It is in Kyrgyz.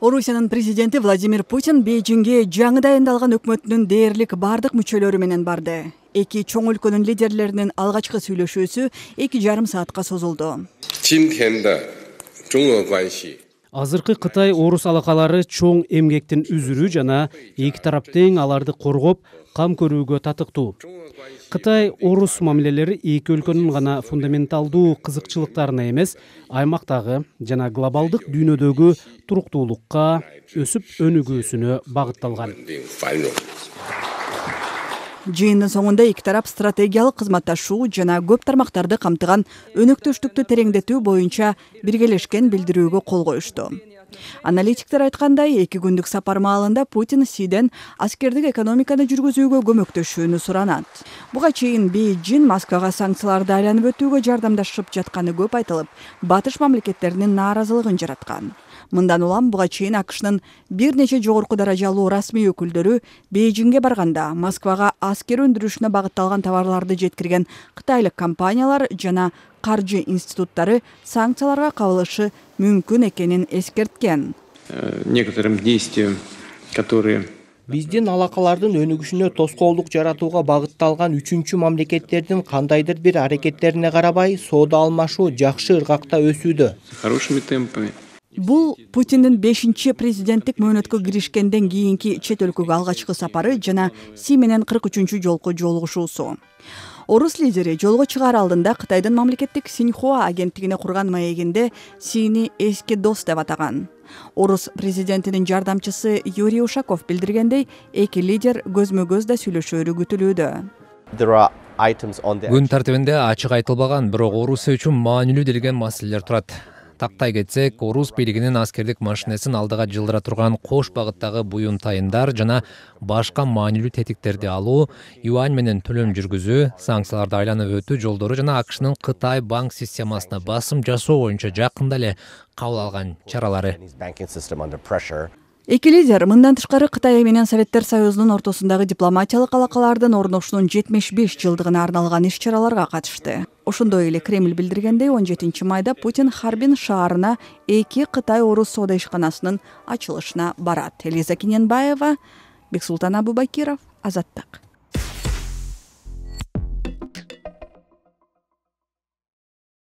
орусиянын президенти владимир путин бейжинге жаңы дайындалган өкмөтүнүн дээрлик бардык мүчөлөрү менен барды эки чоң өлкөнүн лидерлеринин алгачкы сүйлөшүүсү эки жарым саатка созулду азыркы кытай орус алакалары чоң эмгектин үзүрү жана эки тарап тең аларды коргоп кам көрүүгө татыктуу кытай орус мамилелери эки өлкөнүн гана фундаменталдуу кызыкчылыктарына эмес аймактагы жана глобалдык дүйнөдөгү туруктуулукка өсүп өнүгүүсүнө багытталган жыйындын соңунда эки тарап стратегиялык кызматташуу жана көп тармактарды камтыган өнөктөштүктү тереңдетүү боюнча биргелешкен билдирүүгө кол коюшту аналитиктер айткандай эки күндүк сапар маалында путин сиден аскердик экономиканы жүргүзүүгө көмөктөшүүнү суранат буга чейин бейжин москвага санкцияларды айланып өтүүгө жардамдашып жатканы көп айтылып батыш мамлекеттеринин нааразылыгын жараткан мындан улам буга чейин акшнын бир нече жогорку даражалуу расмий өкүлдөрү бээжинге барганда москвага аскер өндүрүшүнө багытталган товарларды жеткирген кытайлык компаниялар жана каржы институттары санкцияларга кабылышы мүмкүн экенин эскерткен э, некоторым действиям которые биздин алакалардын өнүгүшүнө тоскоолдук жаратууга багытталган үчүнчү мамлекеттердин кандайдыр бир аракеттерине карабай соода алмашуу жакшы ыргакта өсүүдө хорошими темпами бул путиндин бешинчи президенттик мөөнөткө киришкенден кийинки чет өлкөгө алгачкы сапары жана си менен кырк үчүнчү жолку жолугушуусу орус лидери жолго чыгаар алдында кытайдын мамлекеттик синьхуа агенттигине курган маегинде сини эски дос деп атаган орус президентинин жардамчысы юрий ушаков билдиргендей эки лидер көзмө көз да сүйлөшөөрү күн тартибинде ачык айтылбаган бирок орусия үчүн маанилүү делген маселелер турат тактай кетсек орус бийлигинин аскердик машинесин алдыга жылдыра турган кош багыттагы буюм тайымдар жана башка маанилүү тетиктерди алуу юань менен төлөм жүргүзүү санкцияларды айланып өтүү жолдору жана акшнын кытай банк системасына басым жасоо боюнча жакында эле кабыл алган чаралары эки лидер мындан тышкары кытай менен советтер союзунун ортосундагы дипломатиялык алакалардын орношуунун жетимиш беш жылдыгына арналган иш чараларга катышты ошондой эле кремль билдиргендей он жетинчи майда путин харбин шаарына эки кытай орус соода ишканасынын ачылышына барат элиза кененбаева бексултан абубакиров азаттык